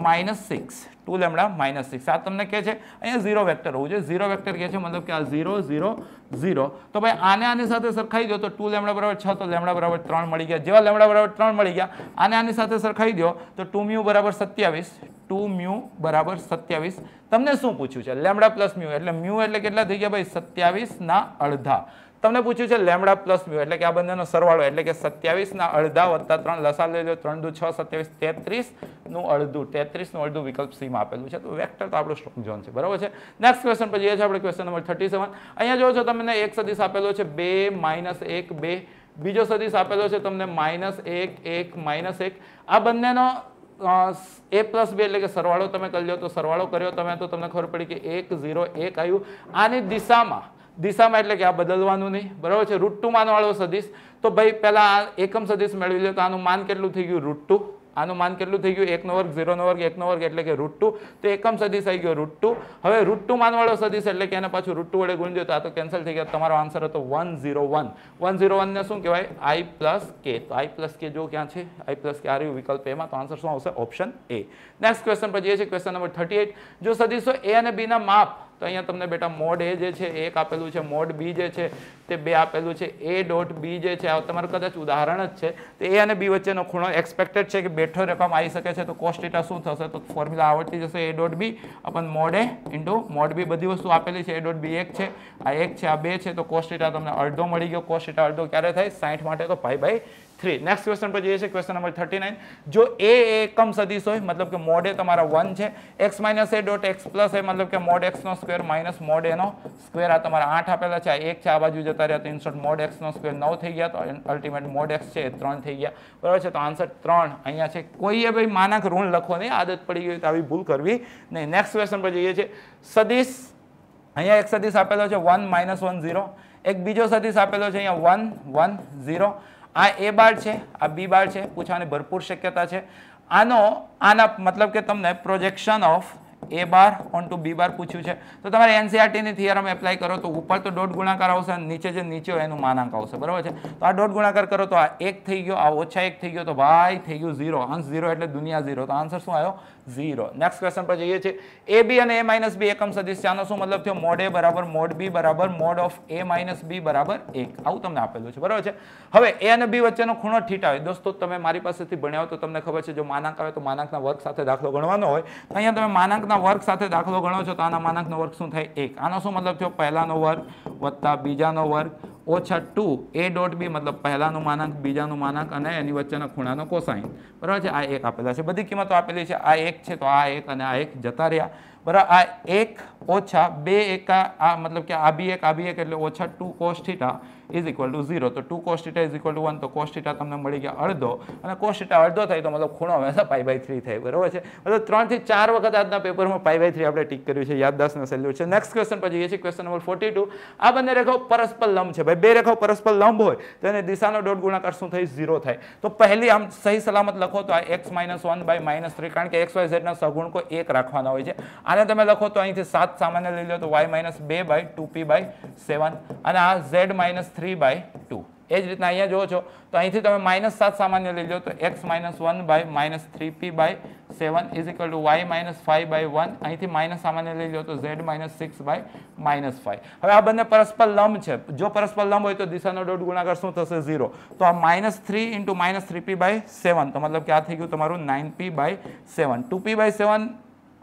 minus six two lambda minus six આ તમને કહે છે અહીંયા ઝીરો વેક્ટર હોવું જોઈએ ઝીરો વેક્ટર કહે છે મતલબ કે આ ઝીરો ઝીરો ઝીરો તો ભાઈ આને આની સાથે સરખાઈ દો તો ટુ લેમડા બરાબર છ તો લેમડા બરાબર ત્રણ મળી ગયા જેવા લેમડા બરાબર ત્રણ મળી ગયા આને આની સાથે સરખાઈ દો તો ટુ મ્યુ બરાબર સત્યાવીસ ટુ મ્યુ બરાબર સત્યાવીસ તમને શું પૂછ્યું છે લેમડા પ્લસ મ્યુ એટલે મ્યુ એટલે કેટલા થઈ ગયા ભાઈ સત્યાવીસના અડધા તમને પૂછ્યું છે લેમડા પ્લસ મ્યુ એટલે કે આ બંનેનો સરવાળો એટલે કે સત્યાવીસના અડધા વત્તા ત્રણ લસા લઈ લો ત્રણ દુ છ સત્યાવીસ તેત્રીસનું અડધું તેત્રીસનું અડધું વિકલ્પ સીમ આપેલું છે તો વેક્ટર તો આપણું સ્ટ્રોંગ ઝોન છે બરાબર છે નેક્સ્ટ ક્વેશ્ચન પછી એ છે આપણે ક્વેશ્ચન નંબર થર્ટી સેવન અહીંયા જોવો છો તમને એક સદીશ આપેલો છે બે માઇનસ એક બે બીજો સદીશ આપેલો છે તમને માઇનસ એક એક માઇનસ એક આ બંનેનો એ પ્લસ બે એટલે કે સરવાળો તમે કરી લો તો સરવાળો કર્યો તમે તો તમને ખબર પડી કે એક ઝીરો એક આવ્યું આની દિશામાં દિશામાં એટલે કે આ બદલવાનું નહીં બરાબર છે રૂટ ટુ માનવાળો સદીશ તો ભાઈ પહેલાં આ એકમ સદીશ મેળવી લે તો આનું માન કેટલું થઈ ગયું રૂટ ટુ આનું માન કેટલું થઈ ગયું એકનો વર્ગ ઝીરોનો વર્ગ એકનો વર્ગ એટલે કે રૂટ ટુ તો એકમ સદીશ આવી ગયો રૂટ ટુ હવે રૂટ ટુ માનવાળો સદીશ એટલે કે એને પાછું રૂટ ટુ વડે ગુણજો તો આ તો કેન્સલ થઈ ગયો તમારો આન્સર હતો one zero one one zero વનને શું કહેવાય આઈ પ્લસ કે તો આઈ પ્લસ કે જો ક્યાં છે આઈ પ્લસ કે આ રહ્યું વિકલ્પ એમાં તો આન્સર શું આવશે ઓપ્શન એ નેક્સ્ટ ક્વેશ્ચન પછી એ છે ક્વેશ્ચન નંબર થર્ટી એટ જો સદીશો એ અને બીના માપ તો અહીંયા તમને બેટા મોડ એ જે છે એક આપેલું છે મોડ બી જે છે તે બે આપેલું છે એ ડોટ બી જે છે આ તમારું કદાચ ઉદાહરણ જ છે તો એ અને બી વચ્ચેનો ખૂણો એક્સપેક્ટેડ છે કે બેઠો રકમ આવી શકે છે તો કોસ્ટેટા શું થશે તો ફોર્મ્યુલા આવડતી જશે a dot b upon mod a into mod b બધી વસ્તુ આપેલી છે એ ડોટ બી એક છે આ એક છે આ બે છે તો કોસ્ટેટા તમને અડધો મળી ગયો કોસ્ટેટા અડધો ક્યારે થાય સાઠ માટે તો ભાઈ ભાઈ થ્રી નેક્સ્ટ ક્વેશ્ચન પર જઈએ છે ક્વેશ્ચન નંબર થર્ટી નાઇન જો એ એકમ સદીશ હોય મતલબ કે મોડે તમારા વન છે x minus a dot x plus a મતલબ કે મોડ એક્સનો સ્કવેર માઇનસ મોડ એનો સ્ક્વેર આ તમારા આઠ આપેલા છે આ એક છે આ બાજુ જતા રહ્યા તો ઇન્સર્ટ મોડ એક્સનો સ્કવેર નવ થઈ ગયા તો અલ્ટિમેટ મોડ એક્સ છે એ ત્રણ થઈ ગયા બરાબર છે તો આન્સર ત્રણ અહીંયા છે કોઈએ ભાઈ માનાક ઋણ લખો નહીં આદત પડી ગઈ તો આવી ભૂલ કરવી નહીં નેક્સ્ટ ક્વેશ્ચન પર જઈએ છીએ સદીશ અહીંયા એક સદીશ આપેલો છે વન માઇનસ વન ઝીરો એક બીજો સદીશ આપેલો છે અહીંયા વન વન ઝીરો આ એ બાર છે આ બી બાર છે પૂછવાની ભરપૂર શક્યતા છે આનો આના મતલબ કે તમને projection of a bar on to b bar પૂછ્યું છે તો તમારે એનસીઆરટીની થિયરમ એપ્લાય કરો તો ઉપર તો ડોટ ગુણાકાર આવશે નીચે જે નીચે હોય એનું માનાંક આવશે બરાબર છે તો આ ડોટ ગુણાકાર કરો તો આ એક થઈ ગયો આ ઓછા એક થઈ ગયો તો ભાઈ થઈ ગયું ઝીરો અંશ ઝીરો એટલે દુનિયા ઝીરો તો આન્સર શું આવ્યો ઝીરો નેક્સ્ટ ક્વેશ્ચન પર જઈએ છીએ એ બી અને એ માઇનસ બી એકમ સદિશ છે આનો શું મતલબ થયો મોડ એ બરાબર મોડ બી બરાબર mod of a minus b બરાબર એક આવું તમને આપેલું છે બરાબર છે હવે એ અને બી વચ્ચેનો ખૂણો ઠીટા હોય દોસ્તો તમે મારી પાસેથી ભણ્યા હોય તો તમને ખબર છે જો માનાંક આવે તો માનાંકના વર્ગ સાથે દાખલો ગણવાનો હોય તો અહીંયા તમે માનાંકના વર્ગ સાથે દાખલો ગણો છો તો આના માનાંકનો વર્ગ શું થાય એક આનો શું મતલબ થયો પહેલાનો વર્ગ વત્તા બીજાનો વર્ગ ઓછા ટુ એ ડોટ બી મતલબ પહેલાનું માનાંક બીજાનું માનાંક અને એની વચ્ચેના ખૂણાનો કોસાઈન બરાબર છે આ એક આપેલા છે બધી કિંમતો આપેલી છે આ એક છે તો આ એક અને આ એક જતા રહ્યા બરાબર આ એક ઓછા બે એકા આ મતલબ કે આ બી એક આ બી એક એટલે ઓછા two cos is equal to zero તો two cos theta theta is equal to one તો કોસ તમને મળી ગયા અડધો અને કોસ્ટિટા અડધો થાય તો મતલબ ખૂણો હંમેશા પાઈ બાય થ્રી થાય બરાબર છે મતલબ ત્રણથી ચાર વખત આજના પેપરમાં પાઈ બાય થ્રી આપણે ટીક કર્યું છે યાદદાસને સહેલું છે નેક્સ્ટ ક્વેશ્ચન પછી એ છે ક્વેશ્ચન નંબર ફોર્ટી ટુ આ બંને રેખાઓ પરસ્પર લંબ છે ભાઈ બે રેખાઓ પરસ્પર લંબ હોય તો એને દિશાનો ડોટ ગુણાકાર શું થાય ઝીરો થાય તો પહેલી આમ સહી સલામત લખો તો આ x minus one by minus three કારણ કે એક્સ વાય ઝેડના સગુણકો એક રાખવાના હોય છે આને તમે લખો તો અહીંથી સાત સામાન્ય લઈ લો તો વાય માઇનસ બે by two p by seven અને આ z minus three by two એ જ રીતના અહીંયા જુઓ છો તો અહીંથી તમે માઇનસ સાત સામાન્ય લઈ લો તો x minus one by minus three p by seven is equal to y minus five by one અહીંથી માઇનસ સામાન્ય લઈ લો તો z minus six by minus five હવે આ બંને પરસ્પર લંબ છે જો પરસ્પર લંબ હોય તો દિશાનો ડોટ ગુણાકાર શું થશે ઝીરો તો આ minus three into minus three p by seven તો મતલબ કે આ થઈ ગયું તમારું nine p by seven two p by seven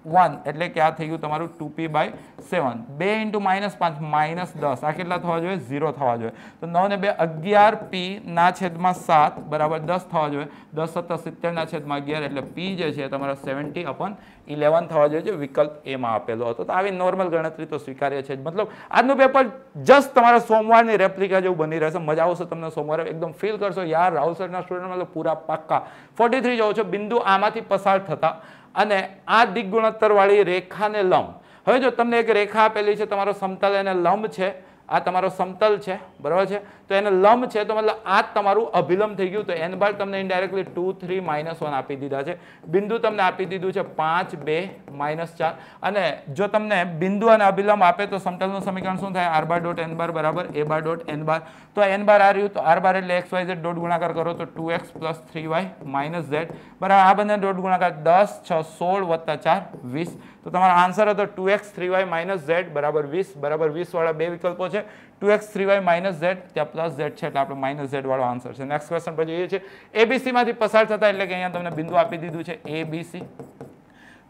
one એટલે કે આ થઈ ગયું તમારું ટુ પી બાય સેવન બે ઇન્ટુ માઇનસ પાંચ માઇનસ દસ આ કેટલા થવા જોઈએ ઝીરો થવા જોઈએ તો નવ ને બે અગિયાર પી ના છેદમાં સાત બરાબર દસ થવા જોઈએ દસ સત્તર સિત્તેરના છેદમાં અગિયાર એટલે પી જે છે તમારા સેવન્ટી અપન ઇલેવન થવા જોઈએ જે વિકલ્પ એમાં આપેલો હતો તો આવી નોર્મલ ગણતરી તો સ્વીકાર્ય છે મતલબ આજનું પેપર જસ્ટ તમારા સોમવારની રેપ્લિકા જેવું બની રહેશે મજા આવશે તમને સોમવારે એકદમ ફીલ કરશો યાર રાહુલ સરના સ્ટુડન્ટ મતલબ પૂરા પાક્કા ફોર્ટી થ્રી જવો છો બિંદુ આમાંથી પસાર થતા અને આ દિગ્ગુણોત્તરવાળી રેખાને લંબ હવે જો તમને એક રેખા આપેલી છે તમારો સમતલ એને લંબ છે આ તમારો સમતલ છે બરાબર છે તો એને લંબ છે તો મતલબ આ તમારું અભિલંબ થઈ ગયું તો એન બાર તમને indirectly two three minus one આપી દીધા છે બિંદુ તમને આપી દીધું છે પાંચ બે માઇનસ ચાર અને જો તમને બિંદુ અને અભિલંબ આપે તો સમતલનું સમીકરણ શું થાય r bar dot n bar બરાબર એ બાર ડોટ એન બાર તો એન બાર આ રહ્યું તો આર બાર એટલે એક્સ વાય ઝેડ ડોટ ગુણાકાર કરો તો two x plus three y minus z બરાબર આ બંને ડોટ ગુણાકાર દસ છ સોળ વત્તા ચાર વીસ તો તમારો આન્સર હતો two x three y minus z બરાબર વીસ બરાબર વીસવાળા બે વિકલ્પો છે two x three y minus z ત્યાં પ્લસ ઝેડ છે એટલે આપણે માઇનસ ઝેડવાળો આન્સર છે નેક્સ્ટ ક્વેશ્ચન પર જોઈએ છે એબીસીમાંથી પસાર થતા એટલે કે અહીંયા તમને બિંદુ આપી દીધું છે એબીસી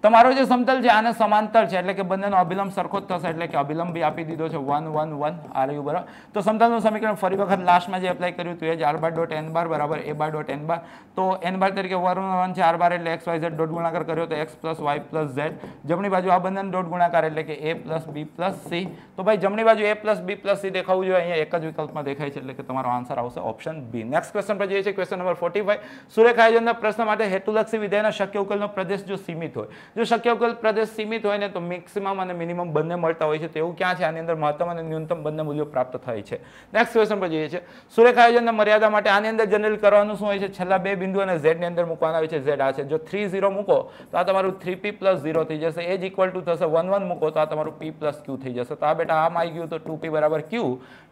તમારો જે સમતલ છે આને સમાંતર છે એટલે કે બંનેનો અભિલંબ સરખો જ થશે એટલે કે અભિલંબ બી આપી દીધો છે one one one r u બરાબર તો સમતલનું સમીકરણ ફરી વખત લાસ્ટમાં જે એપ્લાય કર્યું હતું એ જ r bar dot n bar બરાબર એ બાર ડોટ એન બાર તો એન બાર તરીકે વન વન છે આર બાર એટલે એક્સ વાય ઝેડ ડોટ ગુણાકાર કર્યો તો x plus y plus z જમણી બાજુ આ બંને ડોટ ગુણાકાર એટલે કે a plus b plus c તો ભાઈ જમણી બાજુ a plus b plus c દેખાવું જોઈએ અહીંયા એક જ વિકલ્પમાં દેખાય છે એટલે કે તમારો આન્સર આવશે ઓપ્શન બી નેક્સ્ટ ક્વેશ્ચન પર જઈએ છીએ ક્વેશ્ચન નંબર ફોર્ટી ફાઈવ સુરેખ આયોજનના પ્રશ્ન માટે હેતુલક્ષી વિધેયના શક્ય ઉકેલનો પ્રદેશ જો સીમિત હોય જો શક્ય ઉકેલ પ્રદેશ સીમિત હોય ને તો મેક્સિમમ અને મિનિમમ બંને મળતા હોય છે તેવું ક્યાં છે આની અંદર મહત્તમ અને ન્યૂનતમ બંને મૂલ્યો પ્રાપ્ત થાય છે નેક્સ્ટ ક્વેશ્ચન પર જઈએ છીએ સુરેખ આયોજનના મર્યાદા માટે આની અંદર જનરલ કરવાનું શું હોય છે છેલ્લા બે બિંદુ અને ઝેડની અંદર મૂકવાના હોય છે ઝેડ આ છે જો થ્રી ઝીરો મૂકો તો આ તમારું થ્રી પી પ્લસ ઝીરો થઈ જશે એ જ ઇક્વલ ટુ થશે વન વન મૂકો તો આ તમારું પી પ્લસ ક્યુ થઈ જશે તો આ બેટા આમ આવી ગયું તો ટુ પી બરાબર ક્યુ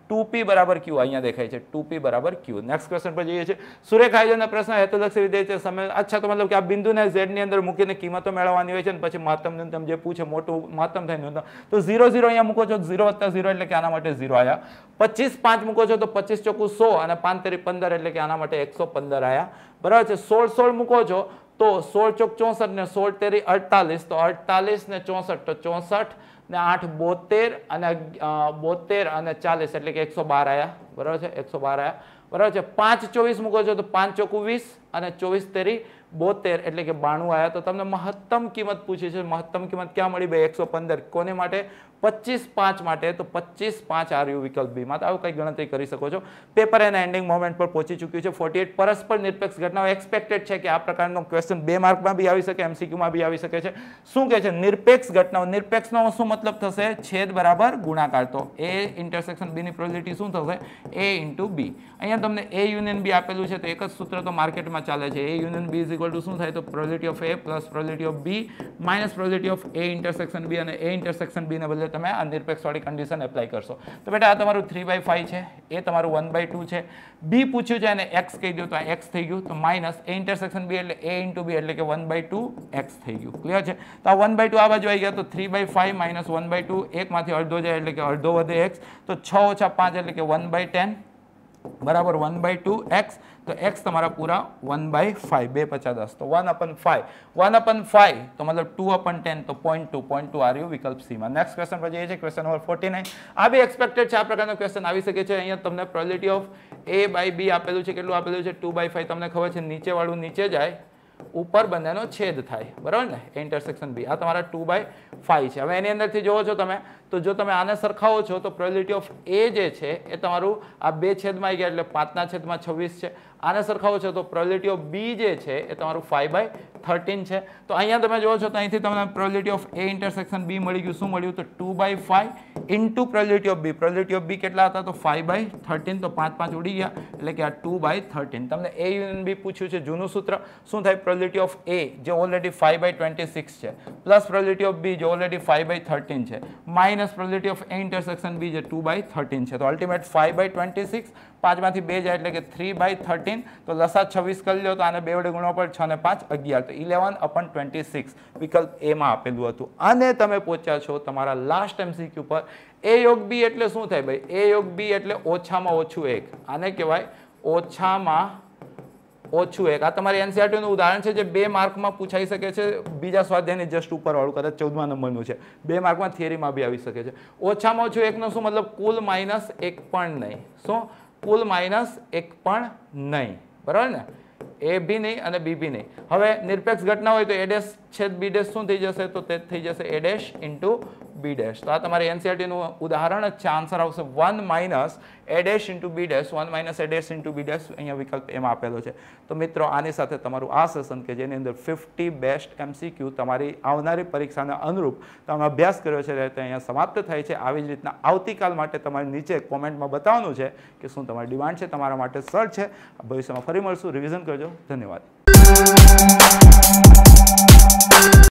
ટુ બરાબર ક્યુ અહીંયા દેખાય છે ટુ બરાબર ક્યુ નેક્સ્ટ ક્વેશ્ચન પર જઈએ સુરેખ સૂર્યખાયજનના પ્રશ્ન હેતુલક્ષી રીતે સમય અચ્છા તો મતલબ કે આ બિંદુને ઝેડની અંદર મૂકીને કિંમતો મેળવવાની હોય છે અને પછી મહત્તમ ન્યૂનતમ જે પૂછે મોટું મહત્તમ થાય ન્યૂનતમ તો ઝીરો ઝીરો અહીંયા મૂકો છો ઝીરો વત્તા ઝીરો એટલે કે આના માટે ઝીરો આવ્યા પચીસ પાંચ મૂકો છો તો પચીસ ચોખ્ખું સો અને પાંચ તેરી પંદર એટલે કે આના માટે એકસો પંદર આવ્યા બરાબર છે સોળ સોળ મૂકો છો તો સોળ ચોક ચોસઠ ને સોળ તેરી અડતાલીસ તો અડતાલીસ ને ચોસઠ તો ચોસઠ ને આઠ બોતેર અને બોતેર અને ચાલીસ એટલે કે એકસો બાર આવ્યા બરાબર છે એકસો બાર આવ્યા બરાબર છે પાંચ ચોવીસ મૂકો છો તો પાંચ ચોકુ અને ચોવીસ તેરી બોતેર એટલે કે બાણું આવ્યા તો તમને મહત્તમ કિંમત પૂછી છે મહત્તમ કિંમત ક્યાં મળી ભાઈ એકસો પંદર કોને માટે પચીસ પાંચ માટે તો પચીસ પાંચ આર્યુ વિકલ્પ બીમાં તો આવું કંઈ ગણતરી કરી શકો છો પેપર એના એન્ડિંગ મોમેન્ટ પર પહોંચી ચૂક્યું છે ફોર્ટી એટ પરસ્પર નિરપેક્ષ ઘટનાઓ એક્સપેક્ટેડ છે કે આ પ્રકારનો ક્વેશ્ચન બે માર્કમાં બી આવી શકે એમસીક્યુમાં બી આવી શકે છે શું કહે છે નિરપેક્ષ ઘટનાઓ નિરપેક્ષનો શું મતલબ થશે છેદ બરાબર ગુણાકાર તો એ ઇન્ટરસેક્શન બીની પ્રોબિલિટી શું થશે એ ઇન્ટુ બી અહીંયા તમને એ યુનિયન બી આપેલું છે તો એક જ સૂત્ર તો માર્કેટમાં ચાલે છે a union b is equal to શું થાય તો probability of a plus probability of b minus probability of a intersection b અને એ ઇન્ટરસેક્શન બીને બદલે તમે આ નિરપેક્ષવાળી કન્ડિશન એપ્લાય કરશો તો બેટા આ તમારું થ્રી બાય ફાઈવ છે એ તમારું વન બાય ટુ છે બી પૂછ્યું છે અને એક્સ કહી દઉં તો આ એક્સ થઈ ગયું તો માઇનસ એ ઇન્ટરસેક્શન બી એટલે એ ઇન્ટુ બી એટલે કે વન બાય ટુ એક્સ થઈ ગયું ક્લિયર છે તો આ વન બાય ટુ આ બાજુ આવી ગયા તો three by five minus one by two એકમાંથી અડધો જાય એટલે કે અડધો વધે એક્સ તો છ ઓછા પાંચ એટલે કે વન બાય ટેન બરાબર વન બાય ટુ એક્સ તો એક્સ તમારા પૂરા વન બાય ફાઈવ બે પચાસ દસ તો one upon five one upon five તો મતલબ ટુ અપન ટેન તો પોઈન્ટ ટુ પોઈન્ટ ટુ આર વિકલ્પ સીમાં નેક્સ્ટ ક્વેશ્ચન પછી એ છે ક્વેશ્ચન નંબર ફોર્ટી નાઇન આ બી એક્સપેક્ટેડ છે આ પ્રકારનો ક્વેશ્ચન આવી શકે છે અહીંયા તમને પ્રોબિલિટી ઓફ એ બાય બી આપેલું છે કેટલું આપેલું છે ટુ બાય ફાઈવ તમને ખબર છે નીચેવાળું નીચે જાય ઉપર બંનેનો છેદ થાય બરાબર ને ઇન્ટરસેક્શન બી આ તમારા ટુ બાય ફાઈવ છે હવે એની અંદરથી જોવો છો તમે તો જો તમે આને સરખાવો છો તો પ્રોબેબિલિટી ઓફ એ જે છે એ તમારું આ બે છેદમાં આવી ગયા એટલે પાંચના છેદમાં છવ્વીસ છે આને સરખાવો છો તો પ્રોબેબિલિટી ઓફ બી જે છે એ તમારું ફાઈવ બાય થર્ટીન છે તો અહીંયા તમે જુઓ છો તો અહીંથી તમને probability of a intersection b મળી ગયું શું મળ્યું તો two by five into probability of b probability of b કેટલા હતા તો ફાઈવ બાય થર્ટીન તો પાંચ પાંચ ઉડી ગયા એટલે કે આ ટુ બાય થર્ટીન તમને એ યુનિયન બી પૂછ્યું છે જૂનું સૂત્ર શું થાય પ્રોબેબિલિટી ઓફ એ જે already five by twenty six છે પ્લસ પ્રોબેબિલિટી ઓફ બી જે ઓલરેડી ફાઈવ બાય થર્ટીન છે minus minus probability of a intersection b જે ટુ બાય થર્ટીન છે તો ultimate five by twenty six પાંચમાંથી બે જાય એટલે કે થ્રી બાય થર્ટીન તો લસા છવ્વીસ કરી લો તો આને બે વડે ગુણો પર છ ને પાંચ અગિયાર તો ઇલેવન અપન ટ્વેન્ટી સિક્સ વિકલ્પ એમાં આપેલું હતું અને તમે પહોંચ્યા છો તમારા લાસ્ટ એમસીક્યુ પર એ યોગ બી એટલે શું થાય ભાઈ એ યોગ બી એટલે ઓછામાં ઓછું એક આને કહેવાય ઓછામાં ઓછું એક આ તમારી એનસીઆરટીનું e ઉદાહરણ છે જે બે માર્કમાં પૂછાઈ શકે છે બીજા સ્વાધ્યાયની જસ્ટ ઉપરવાળું કદાચ ચૌદમા નંબરનું છે બે માર્કમાં થિયરીમાં બી આવી શકે છે ઓછામાં ઓછું એકનો શું મતલબ કુલ માઇનસ એક પણ નહીં શું કુલ માઇનસ એક પણ નહીં બરાબર ને એ બી નહીં અને બી બી નહીં હવે નિરપેક્ષ ઘટના હોય તો એડેશ છેદ બી ડેશ શું થઈ જશે તો તે થઈ જશે એડેશ ઇન્ટુ બી ડેશ તો આ તમારે એનસીઆરટીનું e ઉદાહરણ જ છે આન્સર આવશે one minus a dash into B dash one minus a dash into B dash અહીંયા વિકલ્પ એમાં આપેલો છે તો મિત્રો આની સાથે તમારું આ સેશન કે જેની અંદર ફિફ્ટી બેસ્ટ એમસીક્યુ તમારી આવનારી પરીક્ષાને અનુરૂપ તમે અભ્યાસ કર્યો છે તે અહીંયા સમાપ્ત થાય છે આવી જ રીતના આવતીકાલ માટે તમારે નીચે કોમેન્ટમાં બતાવવાનું છે કે શું તમારી ડિમાન્ડ છે તમારા માટે સર છે ભવિષ્યમાં ફરી મળશું રિવિઝન કરજો ધન્યવાદ